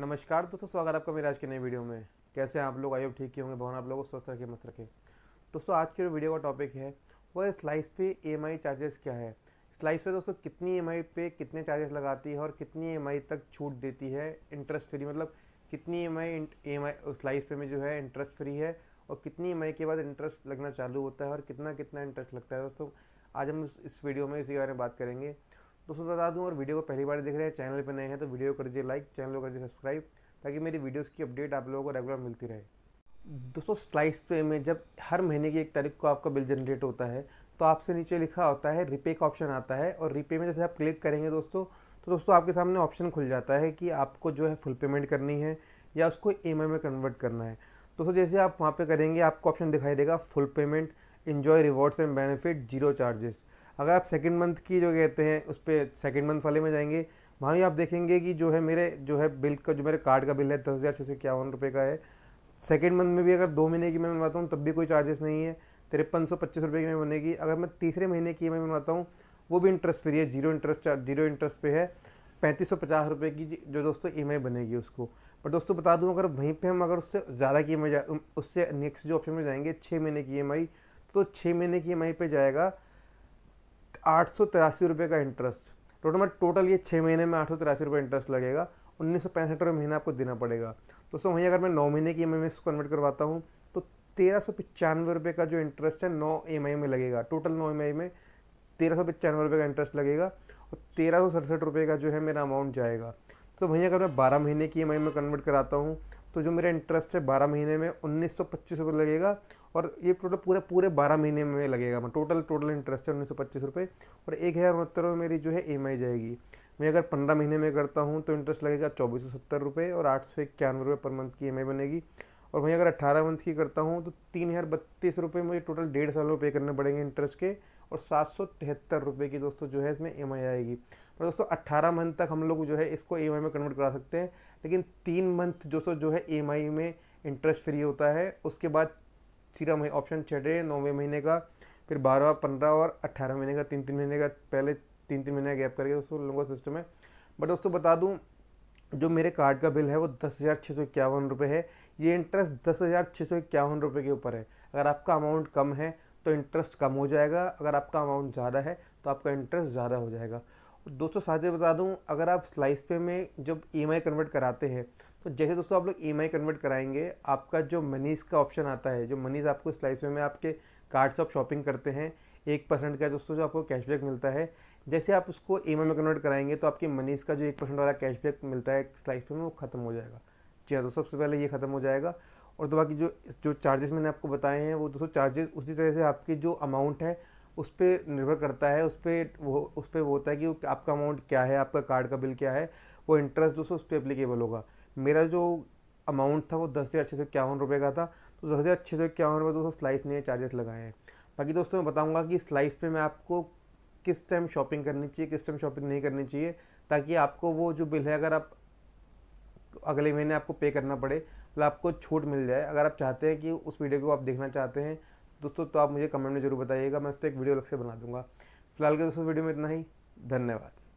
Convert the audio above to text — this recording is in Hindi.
नमस्कार दोस्तों स्वागत आपका मेरे आज के नए वीडियो में कैसे हैं आप लोग आयोग ठीक ही होंगे भवन आप लोगों को स्वस्थ रखें मस्त रखें दोस्तों आज के वीडियो का टॉपिक है वह स्लाइस पे ई e चार्जेस क्या है स्लाइस पे दोस्तों कितनी ई e पे कितने चार्जेस लगाती है और कितनी ई e तक छूट देती है इंटरेस्ट फ्री मतलब कितनी ई एम आई स्लाइस पे में जो है इंटरेस्ट फ्री है और कितनी ई के बाद इंटरेस्ट लगना चालू होता है और कितना कितना इंटरेस्ट लगता है दोस्तों आज हम इस वीडियो में इसी बारे में बात करेंगे दोस्तों बता दूं और वीडियो को पहली बार देख रहे हैं चैनल पर नए हैं तो वीडियो कर दीजिए लाइक चैनल को कर दीजिए सब्सक्राइब ताकि मेरी वीडियोज़ की अपडेट आप लोगों को रेगुलर मिलती रहे दोस्तों स्लाइस पे में जब हर महीने की एक तारीख को आपका बिल जनरेट होता है तो आपसे नीचे लिखा होता है रिपे का ऑप्शन आता है और रिपे में जैसे आप क्लिक करेंगे दोस्तों तो दोस्तों आपके सामने ऑप्शन खुल जाता है कि आपको जो है फुल पेमेंट करनी है या उसको ई में कन्वर्ट करना है दोस्तों जैसे आप वहाँ पर करेंगे आपको ऑप्शन दिखाई देगा full payment enjoy rewards and benefit zero charges अगर आप सेकेंड मंथ की जो कहते हैं उस पर सेकेंड मंथ वाले में जाएंगे वहाँ भी आप देखेंगे कि जो है मेरे जो है बिल का जो मेरे कार्ड का बिल है दस हज़ार छः सौ इक्यावन रुपये का है सेकेंड मंथ में भी अगर दो महीने की मैं बनवाता हूँ तब भी कोई चार्जेस नहीं है तिरपन सौ पच्चीस रुपये की मैं बनेगी अगर मैं तीसरे महीने की मैं बनवाता हूँ वो भी इंटरेस्ट फ्री है जीरो इंटरेस्ट जीरो इंटरेस्ट पे है पैंतीस सौ पचास रुपये की जो दोस्तों ई e बनेगी उसको पर दोस्तों बता दूँ अगर वहीं पर हम अगर उससे ज़्यादा की ई e उससे नेक्स्ट जो ऑप्शन में जाएंगे छः महीने की ई e तो छः महीने की ई पर जाएगा आठ सौ तिरासी रुपये का इंटरेस्ट टोटल में टोटल ये छः महीने में आठ सौ तिरासी रुपये इंटरेस्ट लगेगा उन्नीस सौ पैंसठ रुपये महीना आपको देना पड़ेगा दोस्तों वहीं अगर मैं नौ महीने की ई एम इसको कन्वर्ट करवाता हूँ तो तेरह सौ पचानवे रुपये का जो इंटरेस्ट है नौ ई में लगेगा टोटल नौ ई में तेरह सौ पचानवे रुपये का इंटरेस्ट लगेगा और तेरह सौ सड़सठ रुपये का जो है मेरा अमाउंट जाएगा तो वहीं अगर मैं बारह महीने की ई में कन्वर्ट कराता हूँ तो जो मेरा इंटरेस्ट है बारह महीने में उन्नीस सौ पच्चीस रुपये लगेगा और ये टोटल पूरा पूरे बारह महीने में लगेगा मैं टोटल टोटल इंटरेस्ट है उन्नीस सौ पच्चीस रुपये और एक हज़ार उनहत्तर में मेरी जो है ई e जाएगी मैं अगर पंद्रह महीने में करता हूँ तो इंटरेस्ट लगेगा चौबीस सौ सत्तर रुपये और आठ सौ इक्यानवे रुपये पर मंथ की ई e बनेगी और वहीं अगर अट्ठारह मंथ की करता हूँ तो तीन हज़ार बत्तीस रुपये मुझे टोटल डेढ़ साल में पे करने पड़ेंगे इंटरेस्ट के और सात सौ तिहत्तर रुपये की दोस्तों जो है इसमें ई आएगी और दोस्तों अट्ठारह मंथ तक हम लोग जो है इसको ई में कन्वर्ट करा सकते हैं लेकिन तीन मंथ दोस्तों जो है ई में इंटरेस्ट फ्री होता है उसके बाद सीधा मही ऑप्शन छठे नौवें महीने का फिर बारह पंद्रह और अट्ठारह महीने का तीन तीन महीने का पहले तीन तीन महीने का गैप करके दोस्तों लोगों का सिस्टम है बट दोस्तों बता दूँ जो मेरे कार्ड का बिल है वो दस हज़ार छः सौ इक्यावन रुपये है ये इंटरेस्ट दस हज़ार छः सौ इक्यावन रुपये के ऊपर है अगर आपका अमाउंट कम है तो इंटरेस्ट कम हो जाएगा अगर आपका अमाउंट ज़्यादा है तो आपका इंटरेस्ट ज़्यादा हो जाएगा दोस्तों साथ ही बता दूं अगर आप स्लाइस पे में जब ई e कन्वर्ट कराते हैं तो जैसे दोस्तों आप लोग ई e कन्वर्ट कराएंगे आपका जो मनीज़ का ऑप्शन आता है जो मनीज़ आपको स्लाइस पे में आपके कार्ड से आप शॉपिंग करते हैं एक परसेंट का दोस्तों जो आपको कैशबैक मिलता है जैसे आप उसको ई e में कन्वर्ट कराएंगे तो आपके मनीज़ का जो एक परसेंट वाला कैशबैक मिलता है स्लाइस पे में वो ख़त्म हो जाएगा जी तो सबसे पहले ये ख़त्म हो जाएगा और तो बाकी जो जो चार्जेस मैंने आपको बताए हैं वो दोस्तों चार्जेस उसी तरह से आपकी जो अमाउंट है उस पर निर्भर करता है उस पर वो उस पर वो होता है कि आपका अमाउंट क्या है आपका कार्ड का बिल क्या है वो इंटरेस्ट दोस्तों उस पर अप्लीकेबल होगा मेरा जो अमाउंट था वो दस हज़ार छः सौ इक्यावन रुपये का था तो दस हज़ार छः सौ इक्यावन रुपये दोस्तों स्लाइस ने चार्जेस लगाए हैं बाकी दोस्तों मैं बताऊँगा कि स्लाइस पर मैं आपको किस टाइम शॉपिंग करनी चाहिए किस टाइम शॉपिंग नहीं करनी चाहिए ताकि आपको वो जो बिल है अगर आप तो अगले महीने आपको पे करना पड़े मतलब आपको छूट मिल जाए अगर आप चाहते हैं कि उस वीडियो को आप देखना चाहते हैं दोस्तों तो आप मुझे कमेंट में जरूर बताइएगा मैं उस पर एक वीडियो अलग से बना दूँगा फिलहाल के दोस्तों वीडियो में इतना ही धन्यवाद